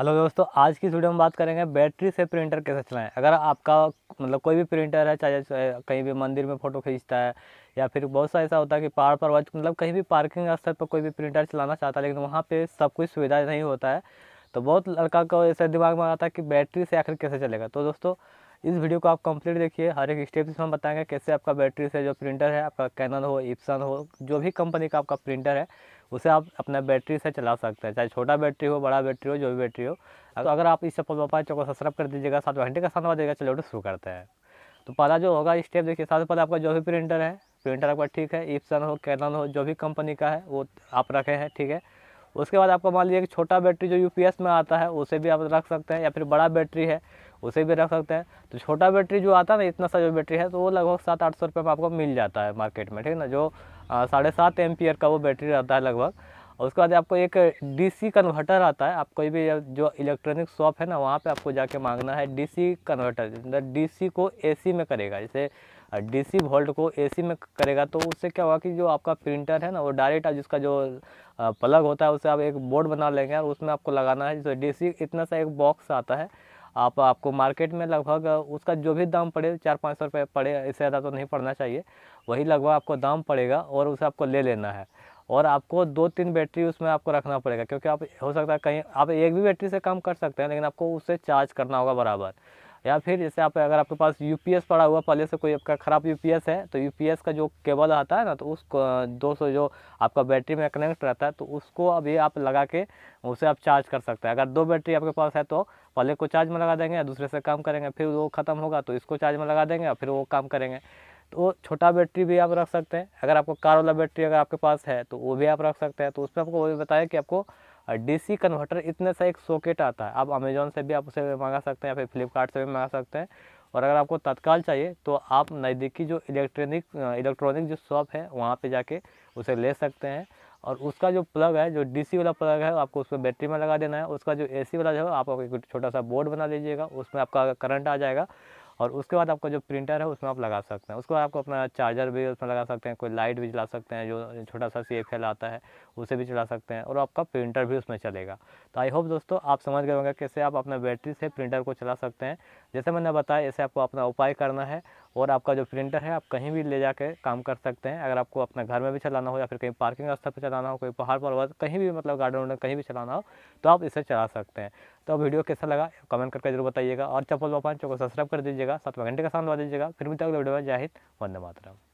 hello दोस्तों आज की वीडियो में बात करेंगे बैटरी से प्रिंटर कैसे चलाएं अगर आपका मतलब कोई भी प्रिंटर है चाहे कहीं भी मंदिर में फ़ोटो खींचता है या फिर बहुत सा ऐसा होता है कि पहाड़ पर मतलब कहीं भी पार्किंग स्थल पर कोई भी प्रिंटर चलाना चाहता है लेकिन वहाँ पर सब कुछ सुविधा नहीं होता है तो बहुत लड़का को ऐसे दिमाग में आता है कि बैटरी से आखिर कैसे चलेगा तो दोस्तों इस वीडियो को आप कंप्लीट देखिए हर एक स्टेप इसमें बताएंगे कैसे आपका बैटरी से जो प्रिंटर है आपका कैनल हो इप्सन हो जो भी कंपनी का आपका प्रिंटर है उसे आप अपना बैटरी से चला सकते हैं चाहे छोटा बैटरी हो बड़ा बैटरी हो जो भी बैटरी हो तो अगर आप इस चप्पल पापा चौको सब्सक्राइब कर दीजिएगा सात घंटे का साथ देगा चलो शुरू करते हैं तो पहला जो होगा स्टेप देखिए सबसे पहले आपका जो भी प्रिंटर है प्रिंटर आपका ठीक है इप्सन हो कैनल हो जो भी कंपनी का है वो आप रखे हैं ठीक है उसके बाद आपका मान लीजिए कि छोटा बैटरी जो यू में आता है उसे भी आप रख सकते हैं या फिर बड़ा बैटरी है उसे भी रख सकते हैं तो छोटा बैटरी जो आता है ना इतना सा जो बैटरी है तो वो लगभग सात आठ सौ रुपये में आपको मिल जाता है मार्केट में ठीक है ना जो साढ़े सात एम का वो बैटरी रहता है लगभग और उसके बाद आपको एक डीसी कन्वर्टर आता है आप कोई भी जो इलेक्ट्रॉनिक शॉप है ना वहाँ पे आपको जाके मांगना है डीसी कन्वर्टर मतलब डीसी को एसी में करेगा जैसे डीसी वोल्ट को एसी में करेगा तो उससे क्या होगा कि जो आपका प्रिंटर है ना वो डायरेक्ट जिसका जो प्लग होता है उसे आप एक बोर्ड बना लेंगे और उसमें आपको लगाना है जैसे सी इतना सा एक बॉक्स आता है आप आपको मार्केट में लगभग उसका जो भी दाम पड़े चार पाँच सौ रुपये पड़े इससे ज़्यादा तो नहीं पड़ना चाहिए वही लगभग आपको दाम पड़ेगा और उसे आपको ले लेना है और आपको दो तीन बैटरी उसमें आपको रखना पड़ेगा क्योंकि आप हो सकता है कहीं आप एक भी बैटरी से कम कर सकते हैं लेकिन आपको उससे चार्ज करना होगा बराबर या फिर जैसे आप अगर आपके पास यू पड़ा हुआ पहले से कोई आपका ख़राब यू है तो यू का जो केबल आता है ना तो उस दो सौ जो आपका बैटरी में कनेक्ट रहता है तो उसको अभी आप लगा के उसे आप चार्ज कर सकते हैं अगर दो बैटरी आपके पास है तो पहले को चार्ज में लगा देंगे दूसरे से काम करेंगे फिर वो ख़त्म होगा तो इसको चार्ज में लगा देंगे फिर वो काम करेंगे तो वो छोटा बैटरी भी आप रख सकते हैं अगर आपको कार वाला बैटरी अगर आपके पास है तो वो भी आप रख सकते हैं तो उसमें आपको वो भी बताया कि आपको डीसी कन्वर्टर इतने सा एक सॉकेट आता है आप अमेजोन से भी आप उसे मंगा सकते हैं या फिर फ्लिपकार्ट से भी मंगा सकते हैं और अगर आपको तत्काल चाहिए तो आप नज़दीकी जो इलेक्ट्रॉनिक इलेक्ट्रॉनिक जो शॉप है वहाँ पर जाके उसे ले सकते हैं और उसका जो प्लग है जो डीसी वाला प्लग है आपको उसमें बैटरी में लगा देना है उसका जो एसी वाला जो है आप एक छोटा सा बोर्ड बना लीजिएगा उसमें आपका करंट आ जाएगा और उसके बाद आपका जो प्रिंटर है उसमें आप लगा सकते हैं उसके बाद आपको अपना चार्जर भी उसमें लगा सकते हैं कोई लाइट भी चला सकते हैं जो छोटा सा सी एफ एल आता है उसे भी चला सकते हैं और आपका प्रिंटर भी उसमें चलेगा तो आई होप दोस्तों आप समझ गए होंगे कैसे आप अपना बैटरी से प्रिंटर को चला सकते हैं जैसे मैंने बताया ऐसे आपको अपना उपाय करना है और आपका जो प्रिंटर है आप कहीं भी ले जा काम कर सकते हैं अगर आपको अपने घर में भी चलाना हो या फिर कहीं पार्किंग स्थल पर चलाना हो कोई पहाड़ पर्वत कहीं भी मतलब गार्डन वार्डन कहीं भी चलाना हो तो आप इसे चला सकते हैं तो वीडियो कैसा लगा कमेंट करके जरूर बताइएगा और चप्पल वापान चौक सब्सक्राइब कर दीजिएगा सात घंटे का साथ दीजिएगा फिर भी तक वीडियो में जाहिर वंदे मातरम